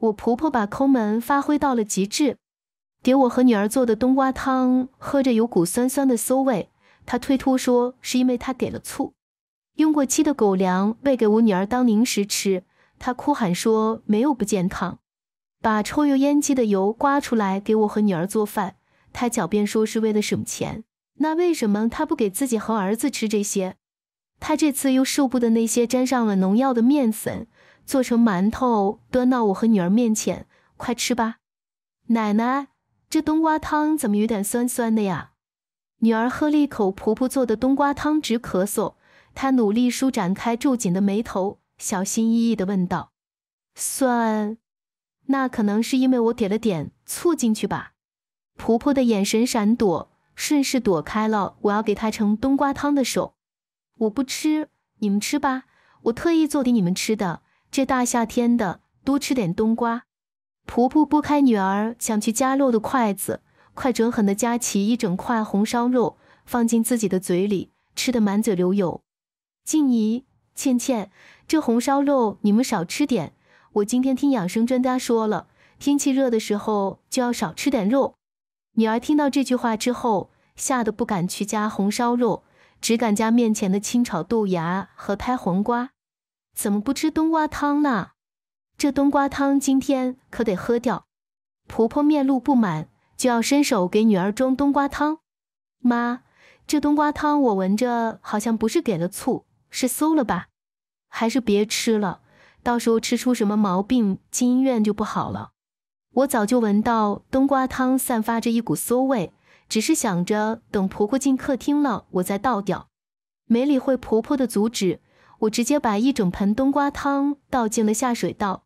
我婆婆把抠门发挥到了极致，给我和女儿做的冬瓜汤喝着有股酸酸的馊味，她推脱说是因为她给了醋。用过期的狗粮喂给我女儿当零食吃，她哭喊说没有不健康。把抽油烟机的油刮出来给我和女儿做饭，她狡辩说是为了省钱。那为什么她不给自己和儿子吃这些？她这次又受不得那些沾上了农药的面粉。做成馒头端到我和女儿面前，快吃吧。奶奶，这冬瓜汤怎么有点酸酸的呀？女儿喝了一口婆婆做的冬瓜汤，直咳嗽。她努力舒展开皱紧的眉头，小心翼翼地问道：“酸？那可能是因为我给了点醋进去吧？”婆婆的眼神闪躲，顺势躲开了我要给她盛冬瓜汤的手。我不吃，你们吃吧，我特意做给你们吃的。这大夏天的，多吃点冬瓜。婆婆拨开女儿想去夹肉的筷子，快准狠的夹起一整块红烧肉，放进自己的嘴里，吃的满嘴流油。静怡、倩倩，这红烧肉你们少吃点。我今天听养生专家说了，天气热的时候就要少吃点肉。女儿听到这句话之后，吓得不敢去夹红烧肉，只敢夹面前的清炒豆芽和拍黄瓜。怎么不吃冬瓜汤了？这冬瓜汤今天可得喝掉。婆婆面露不满，就要伸手给女儿装冬瓜汤。妈，这冬瓜汤我闻着好像不是给了醋，是馊了吧？还是别吃了，到时候吃出什么毛病进医院就不好了。我早就闻到冬瓜汤散发着一股馊味，只是想着等婆婆进客厅了，我再倒掉，没理会婆婆的阻止。我直接把一整盆冬瓜汤倒进了下水道，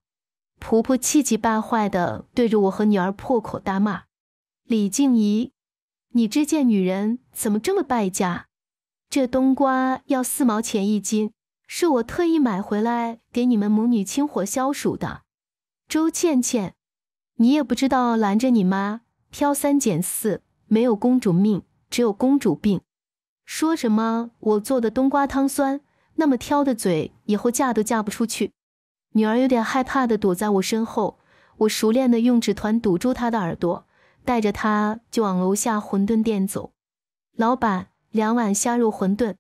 婆婆气急败坏地对着我和女儿破口大骂：“李静怡，你这贱女人怎么这么败家？这冬瓜要四毛钱一斤，是我特意买回来给你们母女清火消暑的。”周倩倩，你也不知道拦着你妈挑三拣四，没有公主命，只有公主病，说什么我做的冬瓜汤酸。那么挑的嘴，以后嫁都嫁不出去。女儿有点害怕的躲在我身后，我熟练的用纸团堵住她的耳朵，带着她就往楼下馄饨店走。老板，两碗虾肉馄饨。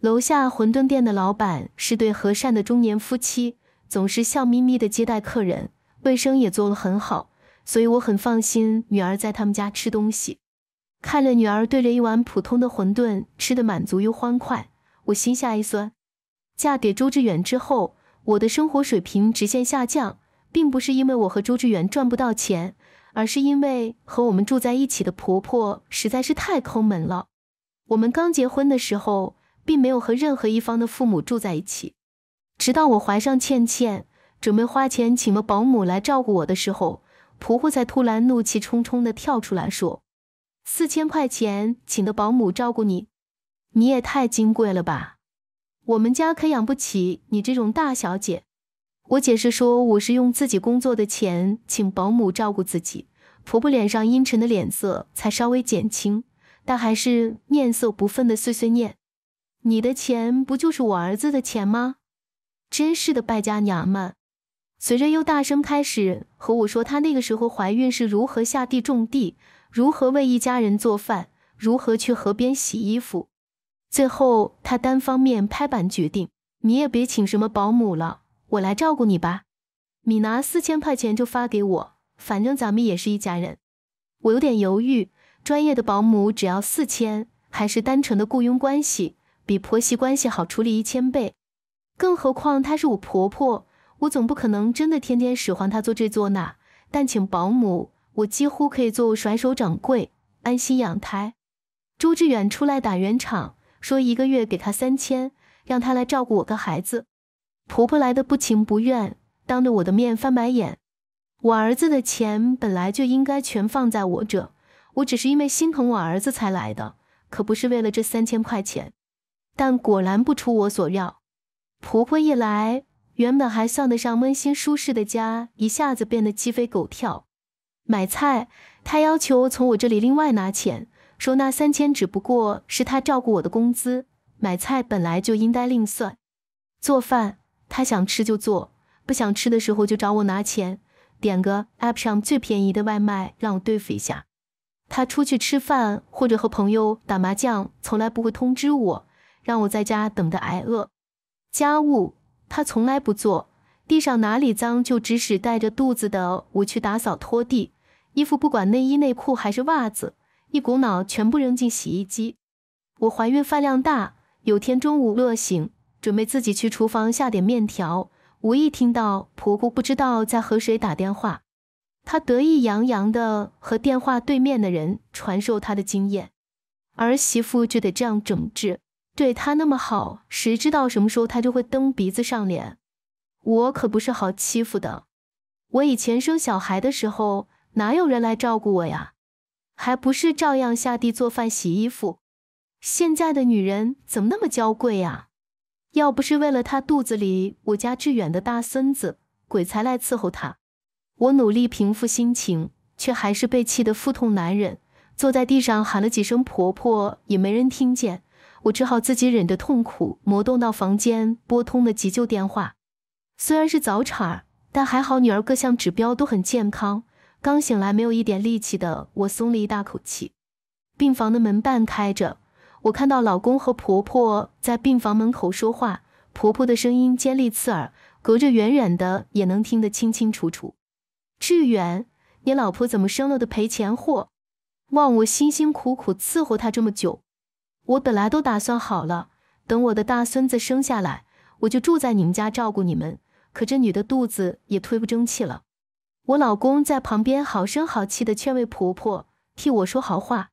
楼下馄饨店的老板是对和善的中年夫妻，总是笑眯眯的接待客人，卫生也做了很好，所以我很放心女儿在他们家吃东西。看着女儿对着一碗普通的馄饨吃的满足又欢快，我心下一酸。嫁给周志远之后，我的生活水平直线下降，并不是因为我和周志远赚不到钱，而是因为和我们住在一起的婆婆实在是太抠门了。我们刚结婚的时候，并没有和任何一方的父母住在一起，直到我怀上倩倩，准备花钱请了保姆来照顾我的时候，婆婆才突然怒气冲冲地跳出来说：“四千块钱请的保姆照顾你，你也太金贵了吧。”我们家可养不起你这种大小姐。我解释说，我是用自己工作的钱请保姆照顾自己。婆婆脸上阴沉的脸色才稍微减轻，但还是面色不忿的碎碎念：“你的钱不就是我儿子的钱吗？真是的败家娘们！”随着又大声开始和我说，她那个时候怀孕是如何下地种地，如何为一家人做饭，如何去河边洗衣服。最后，他单方面拍板决定，你也别请什么保姆了，我来照顾你吧。你拿四千块钱就发给我，反正咱们也是一家人。我有点犹豫，专业的保姆只要四千，还是单纯的雇佣关系，比婆媳关系好处理一千倍。更何况她是我婆婆，我总不可能真的天天使唤她做这做那。但请保姆，我几乎可以做甩手掌柜，安心养胎。朱志远出来打圆场。说一个月给她三千，让她来照顾我个孩子。婆婆来的不情不愿，当着我的面翻白眼。我儿子的钱本来就应该全放在我这，我只是因为心疼我儿子才来的，可不是为了这三千块钱。但果然不出我所料，婆婆一来，原本还算得上温馨舒适的家一下子变得鸡飞狗跳。买菜，她要求从我这里另外拿钱。说那三千只不过是他照顾我的工资，买菜本来就应该另算。做饭他想吃就做，不想吃的时候就找我拿钱，点个 App 上最便宜的外卖让我对付一下。他出去吃饭或者和朋友打麻将，从来不会通知我，让我在家等着挨饿。家务他从来不做，地上哪里脏就指使带着肚子的我去打扫拖地，衣服不管内衣内裤还是袜子。一股脑全部扔进洗衣机。我怀孕，饭量大。有天中午饿醒，准备自己去厨房下点面条，无意听到婆婆不知道在和谁打电话。她得意洋洋地和电话对面的人传授她的经验。儿媳妇就得这样整治。对她那么好，谁知道什么时候她就会蹬鼻子上脸？我可不是好欺负的。我以前生小孩的时候，哪有人来照顾我呀？还不是照样下地做饭、洗衣服。现在的女人怎么那么娇贵呀？要不是为了她肚子里我家致远的大孙子，鬼才来伺候她。我努力平复心情，却还是被气得腹痛难忍，坐在地上喊了几声“婆婆”，也没人听见。我只好自己忍着痛苦，挪动到房间，拨通了急救电话。虽然是早产，但还好女儿各项指标都很健康。刚醒来没有一点力气的我松了一大口气，病房的门半开着，我看到老公和婆婆在病房门口说话。婆婆的声音尖利刺耳，隔着远远的也能听得清清楚楚。志远，你老婆怎么生了的赔钱货？枉我辛辛苦苦伺候她这么久，我本来都打算好了，等我的大孙子生下来，我就住在你们家照顾你们。可这女的肚子也忒不争气了。我老公在旁边好声好气的劝慰婆婆，替我说好话。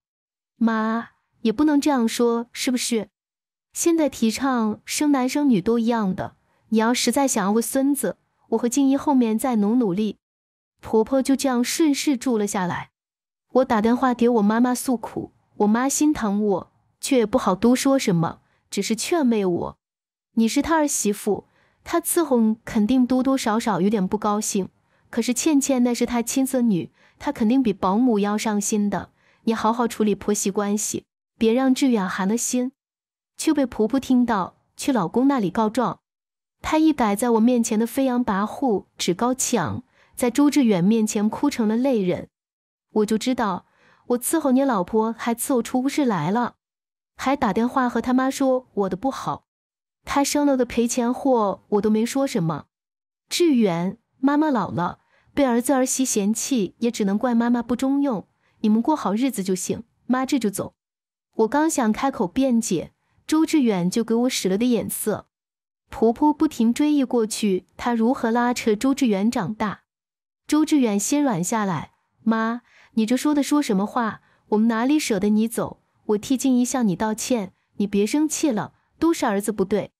妈，也不能这样说，是不是？现在提倡生男生女都一样的，你要实在想要个孙子，我和静怡后面再努努力。婆婆就这样顺势住了下来。我打电话给我妈妈诉苦，我妈心疼我，却也不好多说什么，只是劝慰我：“你是她儿媳妇，她伺候肯定多多少少有点不高兴。”可是倩倩那是他亲孙女，他肯定比保姆要上心的。你好好处理婆媳关系，别让志远寒了心。却被婆婆听到，去老公那里告状。她一摆在我面前的飞扬跋扈、趾高气昂，在朱志远面前哭成了泪人。我就知道，我伺候你老婆，还伺候出不是来了，还打电话和他妈说我的不好。她生了个赔钱货，我都没说什么。志远，妈妈老了。被儿子儿媳嫌弃，也只能怪妈妈不中用。你们过好日子就行，妈这就走。我刚想开口辩解，周志远就给我使了个眼色。婆婆不停追忆过去，她如何拉扯周志远长大。周志远心软下来，妈，你这说的说什么话？我们哪里舍得你走？我替静怡向你道歉，你别生气了，都是儿子不对。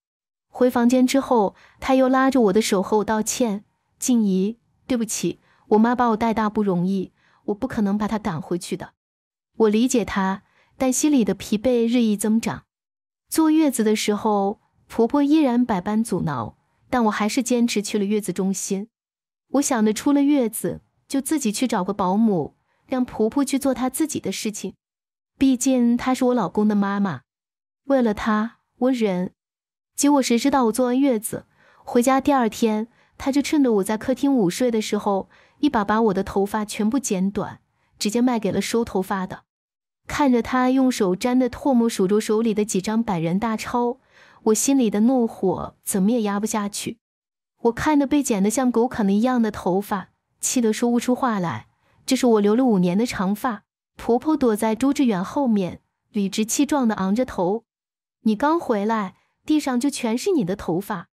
回房间之后，他又拉着我的手和我道歉，静怡。对不起，我妈把我带大不容易，我不可能把她赶回去的。我理解她，但心里的疲惫日益增长。坐月子的时候，婆婆依然百般阻挠，但我还是坚持去了月子中心。我想着出了月子就自己去找个保姆，让婆婆去做她自己的事情。毕竟她是我老公的妈妈，为了她我忍。结果谁知道，我坐完月子回家第二天。他就趁着我在客厅午睡的时候，一把把我的头发全部剪短，直接卖给了收头发的。看着他用手沾的唾沫数着手里的几张百元大钞，我心里的怒火怎么也压不下去。我看着被剪得像狗啃了一样的头发，气得说不出话来。这是我留了五年的长发。婆婆躲在朱志远后面，理直气壮地昂着头：“你刚回来，地上就全是你的头发。”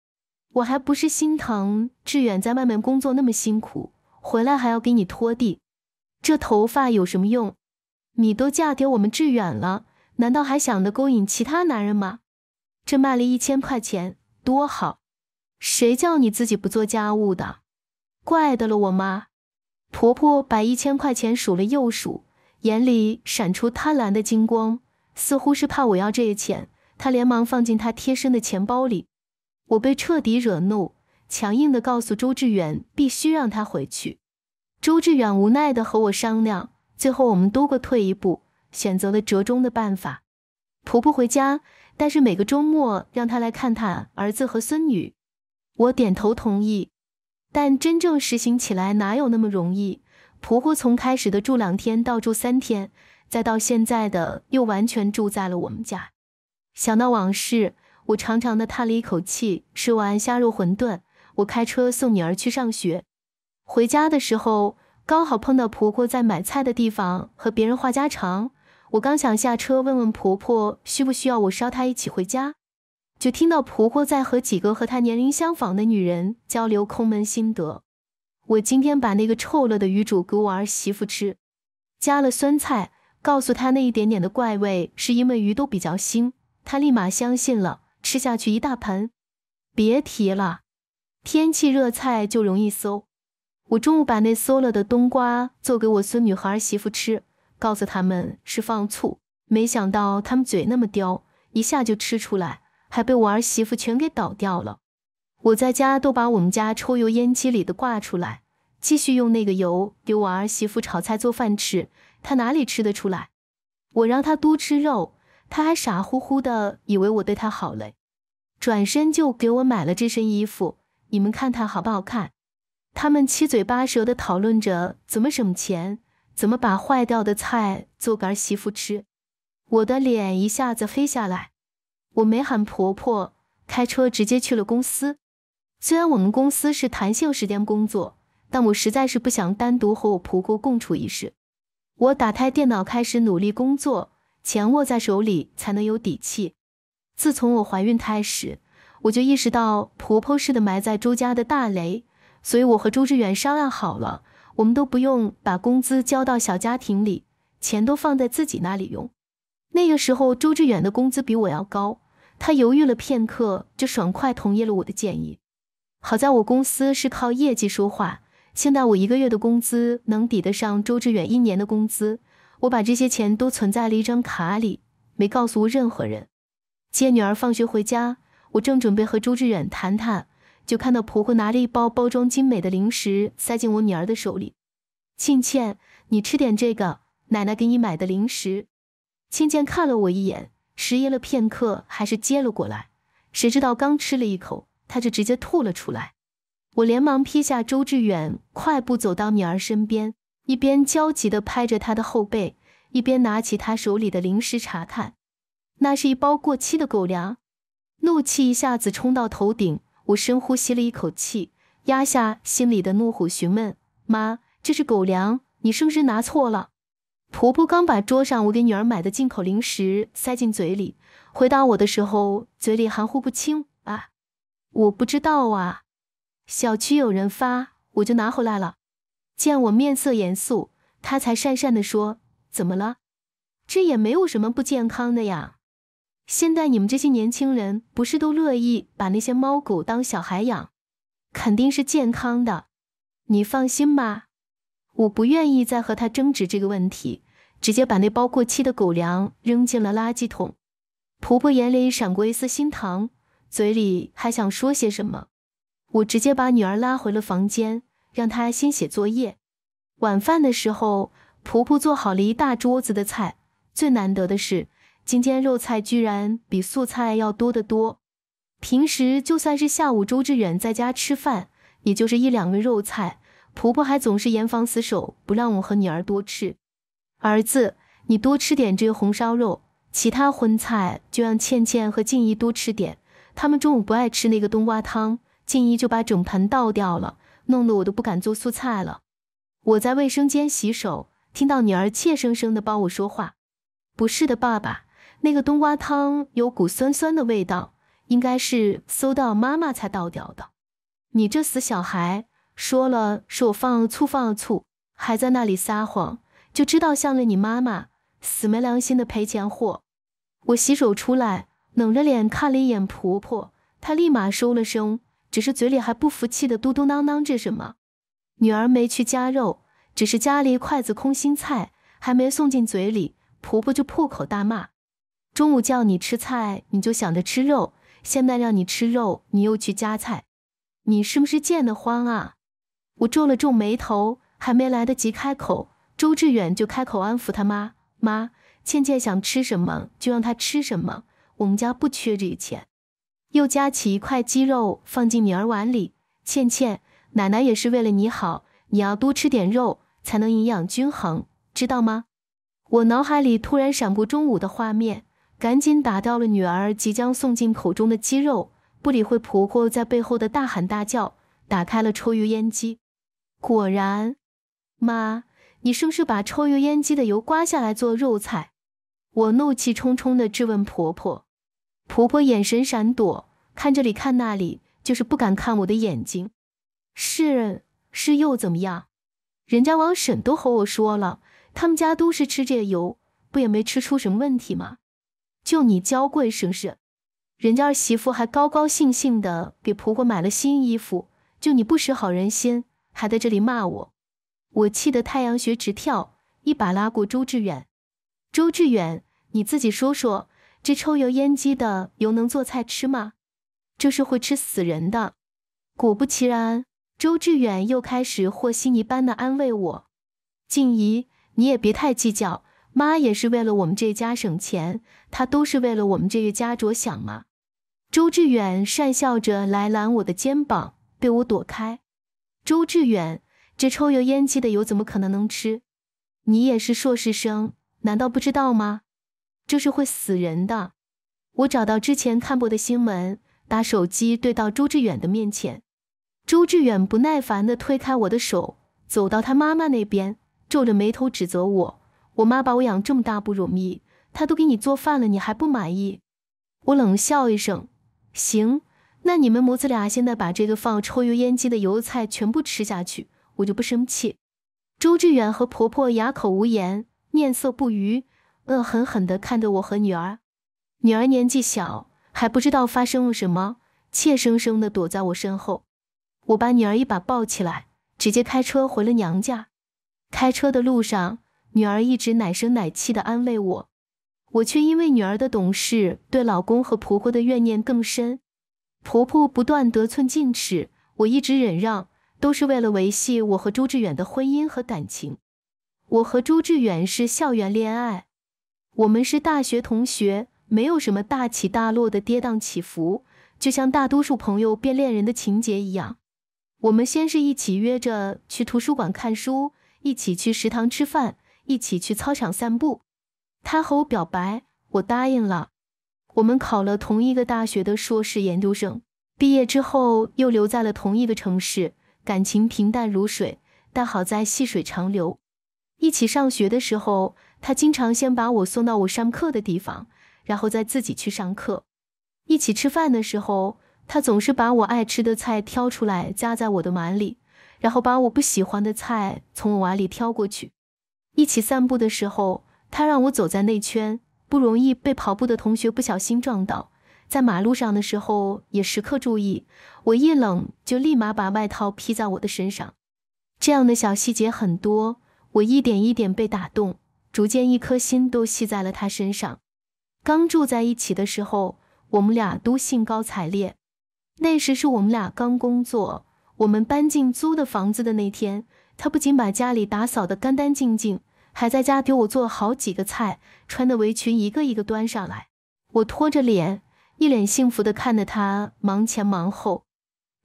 我还不是心疼志远在外面工作那么辛苦，回来还要给你拖地，这头发有什么用？你都嫁给我们志远了，难道还想着勾引其他男人吗？这卖了一千块钱，多好！谁叫你自己不做家务的？怪得了我妈？婆婆把一千块钱数了又数，眼里闪出贪婪的金光，似乎是怕我要这些钱，她连忙放进她贴身的钱包里。我被彻底惹怒，强硬地告诉周志远必须让他回去。周志远无奈地和我商量，最后我们多个退一步，选择了折中的办法：婆婆回家，但是每个周末让她来看看儿子和孙女。我点头同意，但真正实行起来哪有那么容易？婆婆从开始的住两天到住三天，再到现在的又完全住在了我们家。想到往事。我长长的叹了一口气，吃完虾肉馄饨，我开车送女儿去上学。回家的时候，刚好碰到婆婆在买菜的地方和别人话家常。我刚想下车问问婆婆需不需要我捎她一起回家，就听到婆婆在和几个和她年龄相仿的女人交流抠门心得。我今天把那个臭了的鱼煮给我儿媳妇吃，加了酸菜，告诉她那一点点的怪味是因为鱼都比较腥，她立马相信了。吃下去一大盆，别提了。天气热，菜就容易馊。我中午把那馊了的冬瓜做给我孙女和儿媳妇吃，告诉他们是放醋，没想到他们嘴那么刁，一下就吃出来，还被我儿媳妇全给倒掉了。我在家都把我们家抽油烟机里的挂出来，继续用那个油给我儿媳妇炒菜做饭吃，她哪里吃得出来？我让她多吃肉，她还傻乎乎的以为我对她好嘞。转身就给我买了这身衣服，你们看它好不好看？他们七嘴八舌地讨论着怎么省钱，怎么把坏掉的菜做给儿媳妇吃。我的脸一下子黑下来，我没喊婆婆，开车直接去了公司。虽然我们公司是弹性时间工作，但我实在是不想单独和我婆婆共处一室。我打开电脑，开始努力工作，钱握在手里才能有底气。自从我怀孕开始，我就意识到婆婆是的埋在周家的大雷，所以我和周志远商量好了，我们都不用把工资交到小家庭里，钱都放在自己那里用。那个时候，周志远的工资比我要高，他犹豫了片刻，就爽快同意了我的建议。好在我公司是靠业绩说话，现在我一个月的工资能抵得上周志远一年的工资。我把这些钱都存在了一张卡里，没告诉任何人。接女儿放学回家，我正准备和周志远谈谈，就看到婆婆拿着一包包装精美的零食塞进我女儿的手里。“庆倩，你吃点这个，奶奶给你买的零食。”庆倩看了我一眼，迟疑了片刻，还是接了过来。谁知道刚吃了一口，她就直接吐了出来。我连忙撇下周志远，快步走到女儿身边，一边焦急地拍着她的后背，一边拿起她手里的零食查看。那是一包过期的狗粮，怒气一下子冲到头顶。我深呼吸了一口气，压下心里的怒火，询问：“妈，这是狗粮，你是不是拿错了？”婆婆刚把桌上我给女儿买的进口零食塞进嘴里，回答我的时候嘴里含糊不清：“啊，我不知道啊，小区有人发，我就拿回来了。”见我面色严肃，她才讪讪地说：“怎么了？这也没有什么不健康的呀。”现在你们这些年轻人不是都乐意把那些猫狗当小孩养，肯定是健康的，你放心吧。我不愿意再和他争执这个问题，直接把那包过期的狗粮扔进了垃圾桶。婆婆眼里闪过一丝心疼，嘴里还想说些什么，我直接把女儿拉回了房间，让她先写作业。晚饭的时候，婆婆做好了一大桌子的菜，最难得的是。今天肉菜居然比素菜要多得多。平时就算是下午周志远在家吃饭，也就是一两个肉菜。婆婆还总是严防死守，不让我和女儿多吃。儿子，你多吃点这红烧肉，其他荤菜就让倩倩和静怡多吃点。他们中午不爱吃那个冬瓜汤，静怡就把整盆倒掉了，弄得我都不敢做素菜了。我在卫生间洗手，听到女儿怯生生的帮我说话：“不是的，爸爸。”那个冬瓜汤有股酸酸的味道，应该是搜到妈妈才倒掉的。你这死小孩，说了是我放了醋，放了醋，还在那里撒谎，就知道向了你妈妈，死没良心的赔钱货。我洗手出来，冷着脸看了一眼婆婆，她立马收了声，只是嘴里还不服气的嘟嘟囔囔着什么。女儿没去夹肉，只是夹了一筷子空心菜，还没送进嘴里，婆婆就破口大骂。中午叫你吃菜，你就想着吃肉；现在让你吃肉，你又去夹菜，你是不是贱得慌啊？我皱了皱眉头，还没来得及开口，周志远就开口安抚他妈：“妈，倩倩想吃什么就让她吃什么，我们家不缺这钱。”又夹起一块鸡肉放进女儿碗里：“倩倩，奶奶也是为了你好，你要多吃点肉，才能营养均衡，知道吗？”我脑海里突然闪过中午的画面。赶紧打掉了女儿即将送进口中的鸡肉，不理会婆婆在背后的大喊大叫，打开了抽油烟机。果然，妈，你是不是把抽油烟机的油刮下来做肉菜？我怒气冲冲地质问婆婆。婆婆眼神闪躲，看这里看那里，就是不敢看我的眼睛。是是，又怎么样？人家王婶都和我说了，他们家都是吃这油，不也没吃出什么问题吗？就你娇贵是不是？人家儿媳妇还高高兴兴的给婆婆买了新衣服，就你不识好人心，还在这里骂我！我气得太阳穴直跳，一把拉过周志远。周志远，你自己说说，这抽油烟机的油能做菜吃吗？这是会吃死人的！果不其然，周志远又开始和稀泥般的安慰我：“静怡，你也别太计较。”妈也是为了我们这家省钱，她都是为了我们这个家着想嘛。周志远讪笑着来揽我的肩膀，被我躲开。周志远，这抽油烟机的油怎么可能能吃？你也是硕士生，难道不知道吗？这是会死人的。我找到之前看过的新闻，把手机对到周志远的面前。周志远不耐烦地推开我的手，走到他妈妈那边，皱着眉头指责我。我妈把我养这么大不容易，她都给你做饭了，你还不满意？我冷笑一声：“行，那你们母子俩现在把这个放抽油烟机的油菜全部吃下去，我就不生气。”周志远和婆婆哑口无言，面色不愉，恶狠狠地看着我和女儿。女儿年纪小，还不知道发生了什么，怯生生地躲在我身后。我把女儿一把抱起来，直接开车回了娘家。开车的路上。女儿一直奶声奶气的安慰我，我却因为女儿的懂事，对老公和婆婆的怨念更深。婆婆不断得寸进尺，我一直忍让，都是为了维系我和朱志远的婚姻和感情。我和朱志远是校园恋爱，我们是大学同学，没有什么大起大落的跌宕起伏，就像大多数朋友变恋人的情节一样。我们先是一起约着去图书馆看书，一起去食堂吃饭。一起去操场散步，他和我表白，我答应了。我们考了同一个大学的硕士研究生，毕业之后又留在了同一个城市，感情平淡如水，但好在细水长流。一起上学的时候，他经常先把我送到我上课的地方，然后再自己去上课。一起吃饭的时候，他总是把我爱吃的菜挑出来夹在我的碗里，然后把我不喜欢的菜从我碗里挑过去。一起散步的时候，他让我走在内圈，不容易被跑步的同学不小心撞到。在马路上的时候，也时刻注意。我一冷就立马把外套披在我的身上。这样的小细节很多，我一点一点被打动，逐渐一颗心都系在了他身上。刚住在一起的时候，我们俩都兴高采烈。那时是我们俩刚工作，我们搬进租的房子的那天。他不仅把家里打扫得干干净净，还在家给我做好几个菜，穿的围裙一个一个端上来。我拖着脸，一脸幸福地看着他忙前忙后。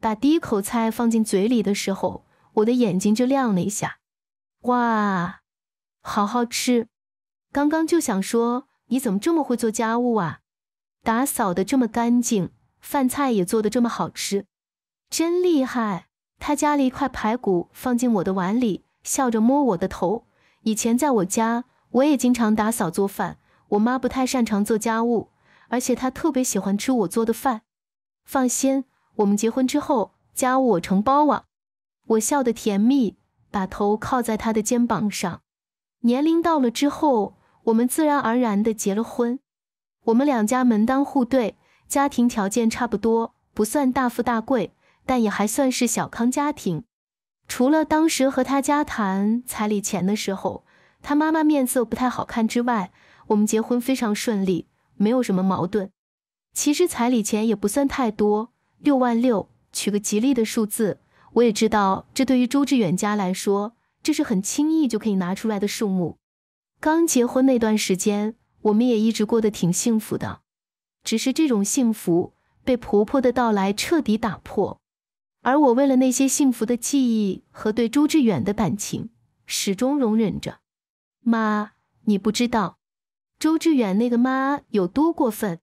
把第一口菜放进嘴里的时候，我的眼睛就亮了一下。哇，好好吃！刚刚就想说，你怎么这么会做家务啊？打扫得这么干净，饭菜也做得这么好吃，真厉害！他夹了一块排骨放进我的碗里，笑着摸我的头。以前在我家，我也经常打扫做饭。我妈不太擅长做家务，而且她特别喜欢吃我做的饭。放心，我们结婚之后，家务我承包啊。我笑得甜蜜，把头靠在他的肩膀上。年龄到了之后，我们自然而然地结了婚。我们两家门当户对，家庭条件差不多，不算大富大贵。但也还算是小康家庭。除了当时和他家谈彩礼钱的时候，他妈妈面色不太好看之外，我们结婚非常顺利，没有什么矛盾。其实彩礼钱也不算太多，六万六，取个吉利的数字。我也知道，这对于周志远家来说，这是很轻易就可以拿出来的数目。刚结婚那段时间，我们也一直过得挺幸福的，只是这种幸福被婆婆的到来彻底打破。而我为了那些幸福的记忆和对朱志远的感情，始终容忍着。妈，你不知道，周志远那个妈有多过分。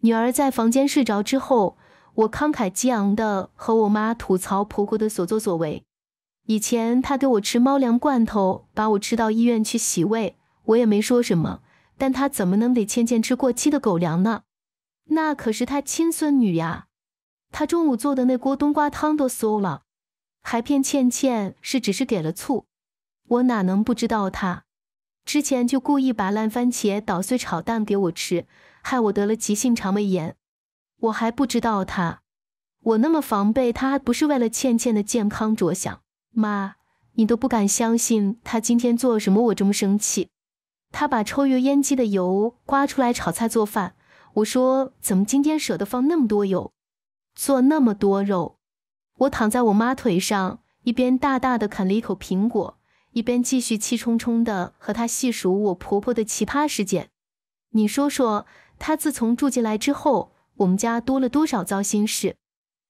女儿在房间睡着之后，我慷慨激昂地和我妈吐槽婆婆的所作所为。以前她给我吃猫粮罐头，把我吃到医院去洗胃，我也没说什么。但她怎么能给倩倩吃过期的狗粮呢？那可是她亲孙女呀。他中午做的那锅冬瓜汤都馊了，还骗倩倩是只是给了醋。我哪能不知道他？之前就故意把烂番茄捣碎炒蛋给我吃，害我得了急性肠胃炎。我还不知道他，我那么防备他，还不是为了倩倩的健康着想？妈，你都不敢相信他今天做什么，我这么生气。他把抽油烟机的油刮出来炒菜做饭。我说怎么今天舍得放那么多油？做那么多肉，我躺在我妈腿上，一边大大的啃了一口苹果，一边继续气冲冲的和她细数我婆婆的奇葩事件。你说说，她自从住进来之后，我们家多了多少糟心事？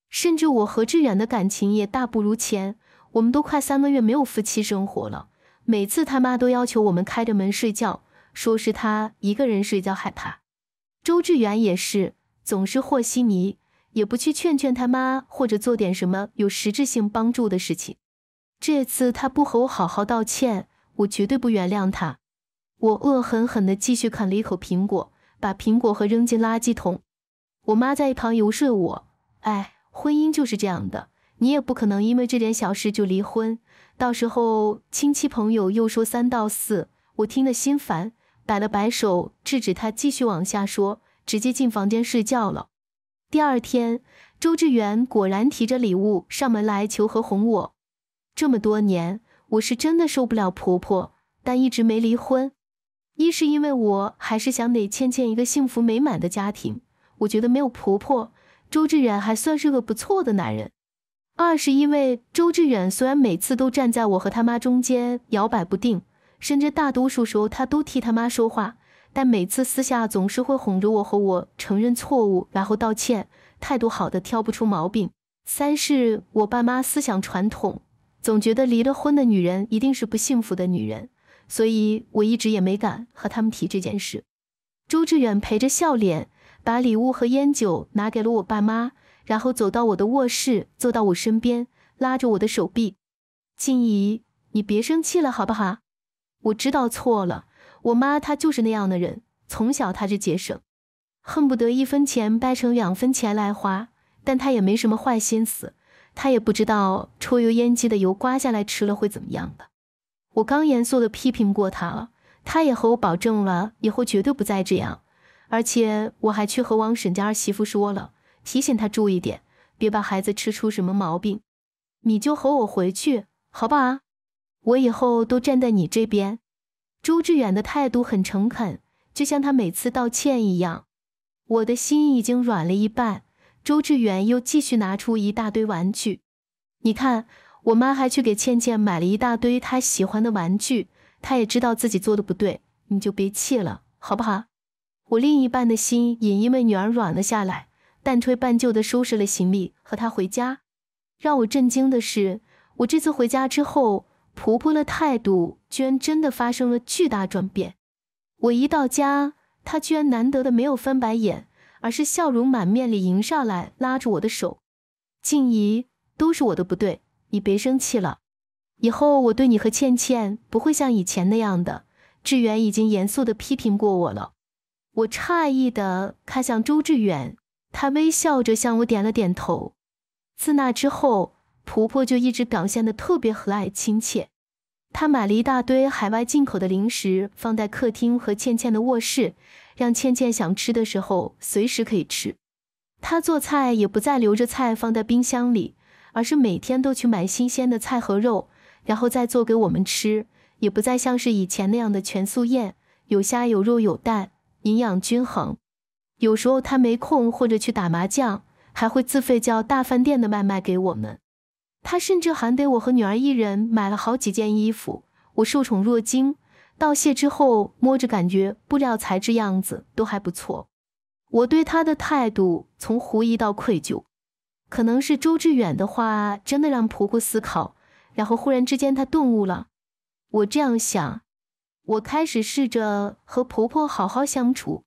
甚至我和志远的感情也大不如前，我们都快三个月没有夫妻生活了。每次他妈都要求我们开着门睡觉，说是她一个人睡觉害怕。周志远也是，总是和稀泥。也不去劝劝他妈，或者做点什么有实质性帮助的事情。这次他不和我好好道歉，我绝对不原谅他。我恶狠狠地继续啃了一口苹果，把苹果核扔进垃圾桶。我妈在一旁游说我：“哎，婚姻就是这样的，你也不可能因为这点小事就离婚。到时候亲戚朋友又说三道四，我听得心烦，摆了摆手制止他继续往下说，直接进房间睡觉了。”第二天，周志远果然提着礼物上门来求和哄我。这么多年，我是真的受不了婆婆，但一直没离婚。一是因为我还是想给倩倩一个幸福美满的家庭，我觉得没有婆婆，周志远还算是个不错的男人。二是因为周志远虽然每次都站在我和他妈中间摇摆不定，甚至大多数时候他都替他妈说话。但每次私下总是会哄着我，和我承认错误，然后道歉，态度好的挑不出毛病。三是我爸妈思想传统，总觉得离了婚的女人一定是不幸福的女人，所以我一直也没敢和他们提这件事。周志远陪着笑脸，把礼物和烟酒拿给了我爸妈，然后走到我的卧室，坐到我身边，拉着我的手臂：“静怡，你别生气了，好不好？我知道错了。”我妈她就是那样的人，从小她就节省，恨不得一分钱掰成两分钱来花。但她也没什么坏心思，她也不知道抽油烟机的油刮下来吃了会怎么样的。我刚严肃的批评过她了，她也和我保证了以后绝对不再这样。而且我还去和王婶家儿媳妇说了，提醒她注意点，别把孩子吃出什么毛病。你就和我回去，好不好？我以后都站在你这边。周志远的态度很诚恳，就像他每次道歉一样，我的心已经软了一半。周志远又继续拿出一大堆玩具，你看，我妈还去给倩倩买了一大堆她喜欢的玩具，她也知道自己做的不对，你就别气了，好不好？我另一半的心也因为女儿软了下来，半推半就的收拾了行李和她回家。让我震惊的是，我这次回家之后。婆婆的态度居然真的发生了巨大转变，我一到家，她居然难得的没有翻白眼，而是笑容满面里迎上来，拉着我的手：“静怡，都是我的不对，你别生气了，以后我对你和倩倩不会像以前那样的。”志远已经严肃的批评过我了，我诧异的看向周志远，他微笑着向我点了点头。自那之后。婆婆就一直表现得特别和蔼亲切，她买了一大堆海外进口的零食，放在客厅和倩倩的卧室，让倩倩想吃的时候随时可以吃。她做菜也不再留着菜放在冰箱里，而是每天都去买新鲜的菜和肉，然后再做给我们吃。也不再像是以前那样的全素宴，有虾有肉有蛋，营养均衡。有时候她没空或者去打麻将，还会自费叫大饭店的外卖给我们。她甚至还给我和女儿一人买了好几件衣服，我受宠若惊，道谢之后摸着感觉布料材质样子都还不错。我对她的态度从狐疑到愧疚，可能是周志远的话真的让婆婆思考，然后忽然之间她顿悟了。我这样想，我开始试着和婆婆好好相处，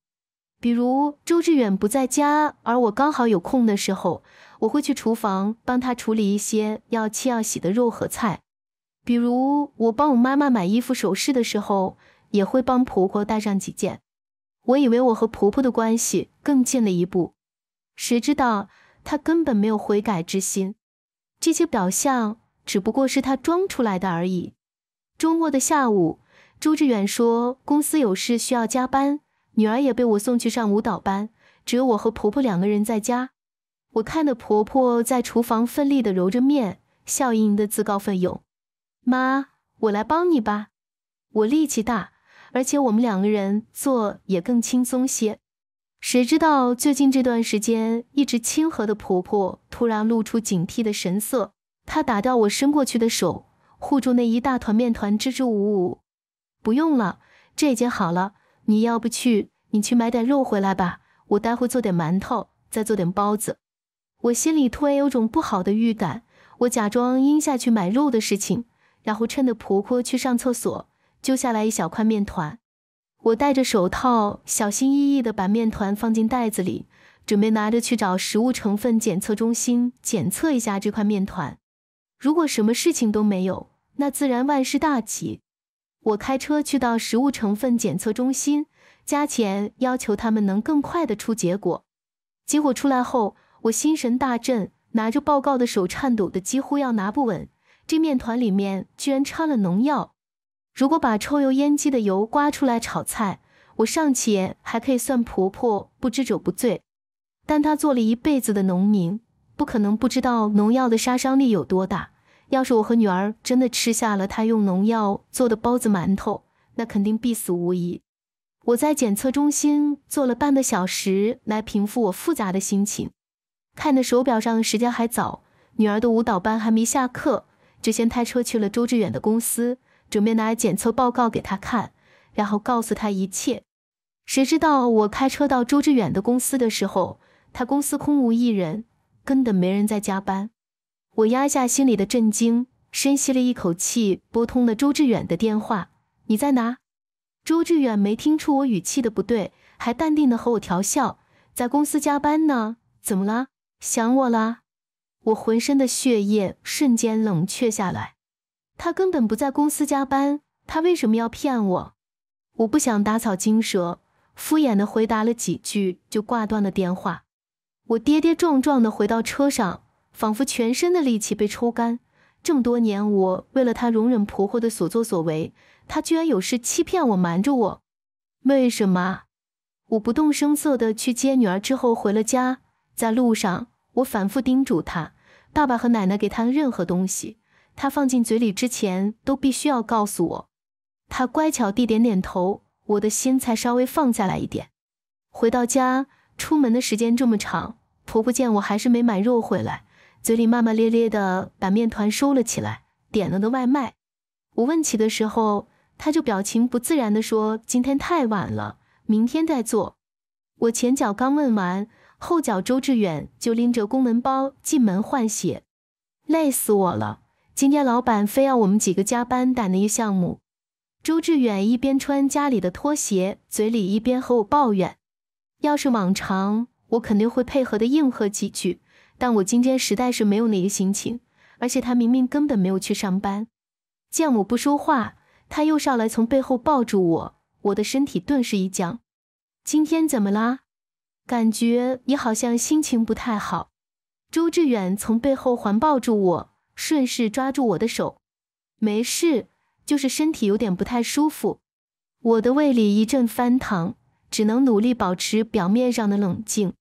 比如周志远不在家，而我刚好有空的时候。我会去厨房帮她处理一些要切要洗的肉和菜，比如我帮我妈妈买衣服首饰的时候，也会帮婆婆带上几件。我以为我和婆婆的关系更近了一步，谁知道她根本没有悔改之心，这些表象只不过是她装出来的而已。周末的下午，朱志远说公司有事需要加班，女儿也被我送去上舞蹈班，只有我和婆婆两个人在家。我看的婆婆在厨房奋力的揉着面，笑盈盈的自告奋勇：“妈，我来帮你吧，我力气大，而且我们两个人做也更轻松些。”谁知道最近这段时间一直亲和的婆婆突然露出警惕的神色，她打掉我伸过去的手，护住那一大团面团，支支吾吾：“不用了，这已经好了，你要不去，你去买点肉回来吧，我待会做点馒头，再做点包子。”我心里突然有种不好的预感，我假装应下去买肉的事情，然后趁着婆婆去上厕所，揪下来一小块面团。我戴着手套，小心翼翼的把面团放进袋子里，准备拿着去找食物成分检测中心检测一下这块面团。如果什么事情都没有，那自然万事大吉。我开车去到食物成分检测中心，加钱要求他们能更快的出结果。结果出来后。我心神大震，拿着报告的手颤抖的几乎要拿不稳。这面团里面居然掺了农药！如果把抽油烟机的油刮出来炒菜，我尚且还可以算婆婆不知者不罪。但她做了一辈子的农民，不可能不知道农药的杀伤力有多大。要是我和女儿真的吃下了她用农药做的包子、馒头，那肯定必死无疑。我在检测中心坐了半个小时，来平复我复杂的心情。看的手表上时间还早，女儿的舞蹈班还没下课，就先开车去了周志远的公司，准备拿检测报告给他看，然后告诉他一切。谁知道我开车到周志远的公司的时候，他公司空无一人，根本没人在加班。我压下心里的震惊，深吸了一口气，拨通了周志远的电话：“你在哪？”周志远没听出我语气的不对，还淡定的和我调笑：“在公司加班呢，怎么了？”想我了，我浑身的血液瞬间冷却下来。他根本不在公司加班，他为什么要骗我？我不想打草惊蛇，敷衍的回答了几句就挂断了电话。我跌跌撞撞的回到车上，仿佛全身的力气被抽干。这么多年，我为了他容忍婆婆的所作所为，他居然有事欺骗我，瞒着我，为什么？我不动声色的去接女儿，之后回了家，在路上。我反复叮嘱他，爸爸和奶奶给他的任何东西，他放进嘴里之前都必须要告诉我。他乖巧地点点头，我的心才稍微放下来一点。回到家，出门的时间这么长，婆婆见我还是没买肉回来，嘴里骂骂咧咧的，把面团收了起来，点了个外卖。我问起的时候，他就表情不自然的说：“今天太晚了，明天再做。”我前脚刚问完。后脚周志远就拎着公文包进门换鞋，累死我了。今天老板非要我们几个加班打那个项目。周志远一边穿家里的拖鞋，嘴里一边和我抱怨。要是往常，我肯定会配合的应和几句，但我今天实在是没有那个心情。而且他明明根本没有去上班。见我不说话，他又上来从背后抱住我，我的身体顿时一僵。今天怎么啦？感觉你好像心情不太好。周志远从背后环抱住我，顺势抓住我的手。没事，就是身体有点不太舒服。我的胃里一阵翻腾，只能努力保持表面上的冷静。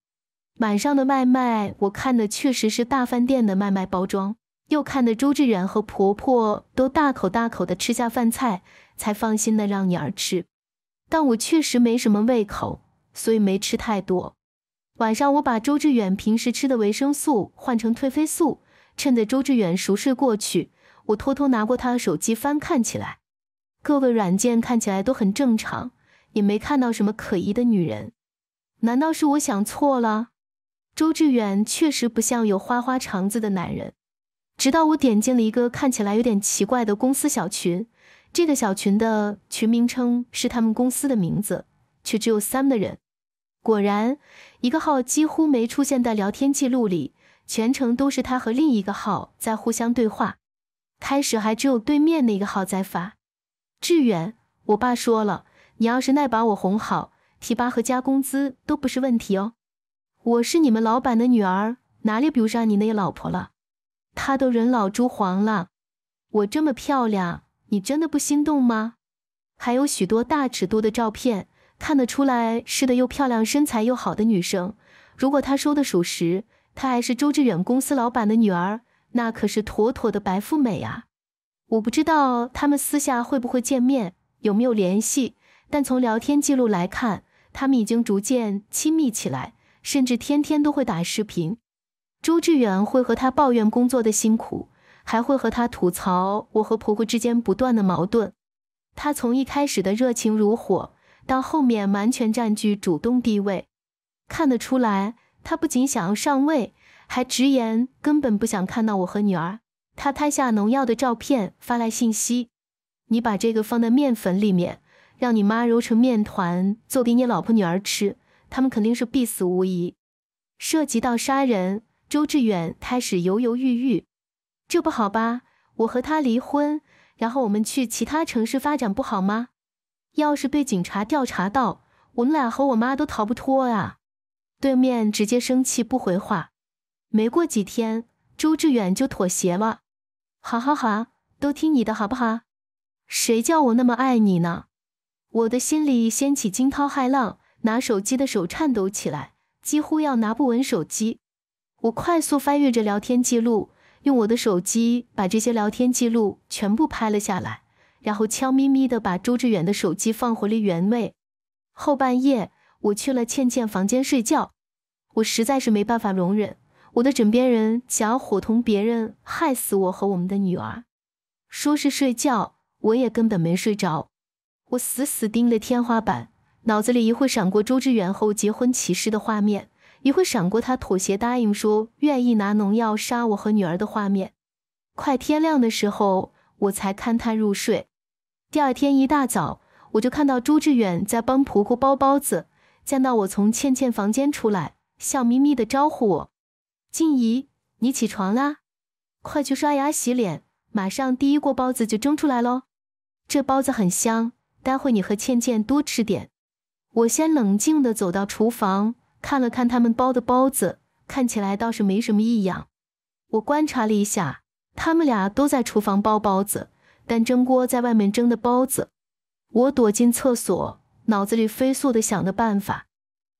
晚上的外卖，我看的确实是大饭店的外卖包装，又看的周志远和婆婆都大口大口的吃下饭菜，才放心的让女儿吃。但我确实没什么胃口。所以没吃太多。晚上我把周志远平时吃的维生素换成褪黑素，趁着周志远熟睡过去，我偷偷拿过他的手机翻看起来，各个软件看起来都很正常，也没看到什么可疑的女人。难道是我想错了？周志远确实不像有花花肠子的男人。直到我点进了一个看起来有点奇怪的公司小群，这个小群的群名称是他们公司的名字。却只有三的人。果然，一个号几乎没出现在聊天记录里，全程都是他和另一个号在互相对话。开始还只有对面那个号在发。志远，我爸说了，你要是耐把我哄好，提拔和加工资都不是问题哦。我是你们老板的女儿，哪里比不上你那老婆了？她都人老珠黄了，我这么漂亮，你真的不心动吗？还有许多大尺度的照片。看得出来，是的又漂亮、身材又好的女生。如果他说的属实，她还是周志远公司老板的女儿，那可是妥妥的白富美啊！我不知道他们私下会不会见面，有没有联系。但从聊天记录来看，他们已经逐渐亲密起来，甚至天天都会打视频。周志远会和她抱怨工作的辛苦，还会和她吐槽我和婆婆之间不断的矛盾。他从一开始的热情如火。到后面完全占据主动地位，看得出来，他不仅想要上位，还直言根本不想看到我和女儿。他拍下农药的照片发来信息：“你把这个放在面粉里面，让你妈揉成面团，做给你老婆女儿吃，他们肯定是必死无疑。”涉及到杀人，周志远开始犹犹豫豫：“这不好吧？我和他离婚，然后我们去其他城市发展不好吗？”要是被警察调查到，我们俩和我妈都逃不脱啊！对面直接生气不回话。没过几天，周志远就妥协了。好好好，都听你的好不好？谁叫我那么爱你呢？我的心里掀起惊涛骇浪，拿手机的手颤抖起来，几乎要拿不稳手机。我快速翻阅着聊天记录，用我的手机把这些聊天记录全部拍了下来。然后悄咪咪的把周志远的手机放回了原位。后半夜，我去了倩倩房间睡觉。我实在是没办法容忍我的枕边人想要伙同别人害死我和我们的女儿。说是睡觉，我也根本没睡着。我死死盯着天花板，脑子里一会闪过周志远后结婚启事的画面，一会闪过他妥协答应说愿意拿农药杀我和女儿的画面。快天亮的时候，我才看他入睡。第二天一大早，我就看到朱志远在帮婆婆包包子，见到我从倩倩房间出来，笑眯眯的招呼我：“静怡，你起床啦，快去刷牙洗脸，马上第一锅包子就蒸出来喽。这包子很香，待会你和倩倩多吃点。”我先冷静的走到厨房，看了看他们包的包子，看起来倒是没什么异样。我观察了一下，他们俩都在厨房包包子。但蒸锅在外面蒸的包子，我躲进厕所，脑子里飞速的想的办法。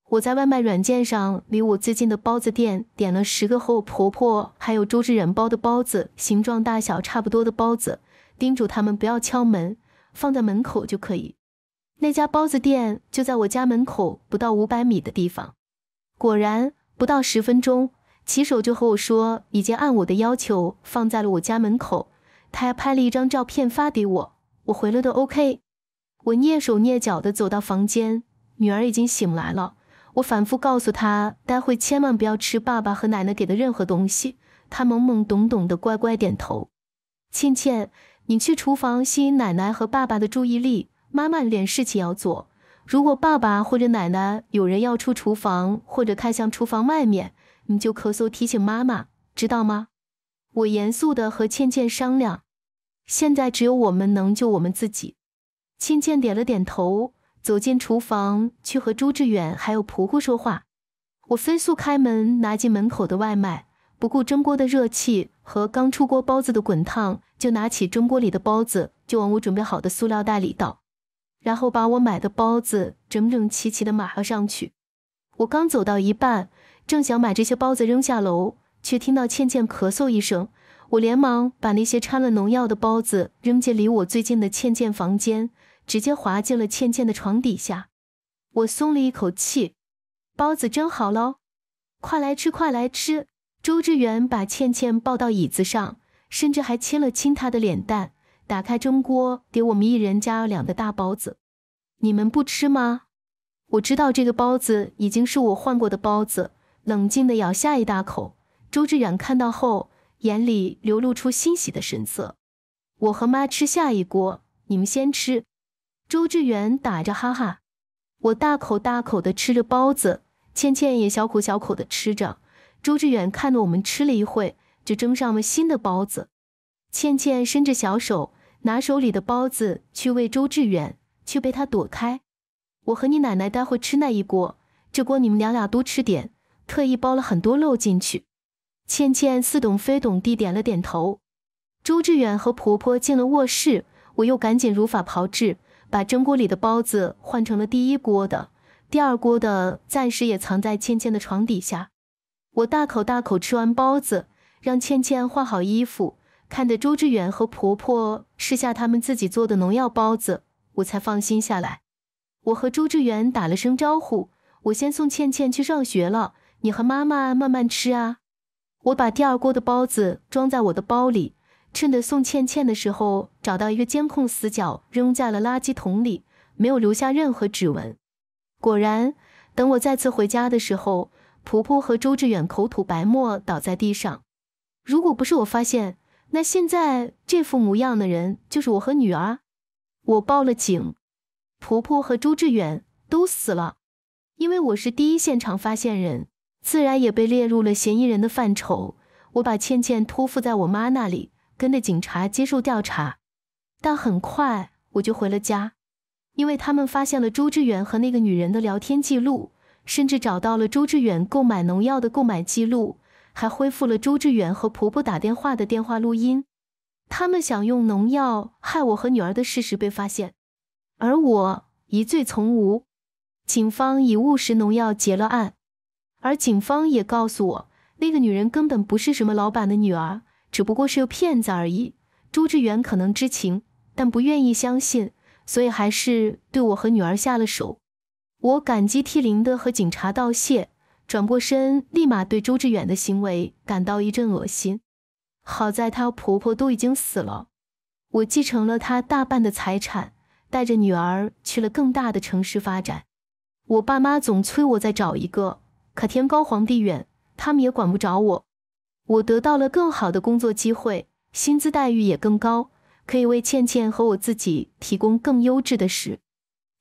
我在外卖软件上离我最近的包子店点了十个和我婆婆还有周志仁包的包子，形状大小差不多的包子，叮嘱他们不要敲门，放在门口就可以。那家包子店就在我家门口不到五百米的地方。果然，不到十分钟，骑手就和我说已经按我的要求放在了我家门口。他还拍了一张照片发给我，我回了都 OK。我蹑手蹑脚的走到房间，女儿已经醒来了。我反复告诉她，待会千万不要吃爸爸和奶奶给的任何东西。她懵懵懂懂的乖乖点头。倩倩，你去厨房吸引奶奶和爸爸的注意力，妈妈有点事情要做。如果爸爸或者奶奶有人要出厨房或者看向厨房外面，你就咳嗽提醒妈妈，知道吗？我严肃的和倩倩商量，现在只有我们能救我们自己。倩倩点了点头，走进厨房去和朱志远还有婆婆说话。我飞速开门，拿进门口的外卖，不顾蒸锅的热气和刚出锅包子的滚烫，就拿起蒸锅里的包子，就往我准备好的塑料袋里倒，然后把我买的包子整整齐齐的码了上去。我刚走到一半，正想把这些包子扔下楼。却听到倩倩咳嗽一声，我连忙把那些掺了农药的包子扔进离我最近的倩倩房间，直接滑进了倩倩的床底下。我松了一口气，包子蒸好喽，快来吃，快来吃！周志远把倩倩抱到椅子上，甚至还亲了亲她的脸蛋，打开蒸锅给我们一人加了两个大包子。你们不吃吗？我知道这个包子已经是我换过的包子，冷静地咬下一大口。周志远看到后，眼里流露出欣喜的神色。我和妈吃下一锅，你们先吃。周志远打着哈哈。我大口大口的吃着包子，倩倩也小口小口的吃着。周志远看着我们吃了一会，就蒸上了新的包子。倩倩伸着小手，拿手里的包子去喂周志远，却被他躲开。我和你奶奶待会吃那一锅，这锅你们娘俩多吃点，特意包了很多肉进去。倩倩似懂非懂地点了点头，周志远和婆婆进了卧室，我又赶紧如法炮制，把蒸锅里的包子换成了第一锅的，第二锅的暂时也藏在倩倩的床底下。我大口大口吃完包子，让倩倩换好衣服，看着周志远和婆婆吃下他们自己做的农药包子，我才放心下来。我和周志远打了声招呼，我先送倩倩去上学了，你和妈妈慢慢吃啊。我把第二锅的包子装在我的包里，趁着宋倩倩的时候，找到一个监控死角，扔在了垃圾桶里，没有留下任何指纹。果然，等我再次回家的时候，婆婆和周志远口吐白沫，倒在地上。如果不是我发现，那现在这副模样的人就是我和女儿。我报了警，婆婆和周志远都死了，因为我是第一现场发现人。自然也被列入了嫌疑人的范畴。我把倩倩托付在我妈那里，跟着警察接受调查。但很快我就回了家，因为他们发现了周志远和那个女人的聊天记录，甚至找到了周志远购买农药的购买记录，还恢复了周志远和婆婆打电话的电话录音。他们想用农药害我和女儿的事实被发现，而我疑罪从无，警方以误食农药结了案。而警方也告诉我，那个女人根本不是什么老板的女儿，只不过是个骗子而已。朱志远可能知情，但不愿意相信，所以还是对我和女儿下了手。我感激涕零的和警察道谢，转过身，立马对朱志远的行为感到一阵恶心。好在她婆婆都已经死了，我继承了她大半的财产，带着女儿去了更大的城市发展。我爸妈总催我再找一个。可天高皇帝远，他们也管不着我。我得到了更好的工作机会，薪资待遇也更高，可以为倩倩和我自己提供更优质的食。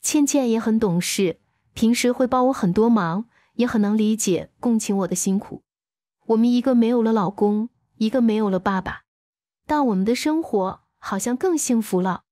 倩倩也很懂事，平时会帮我很多忙，也很能理解共情我的辛苦。我们一个没有了老公，一个没有了爸爸，但我们的生活好像更幸福了。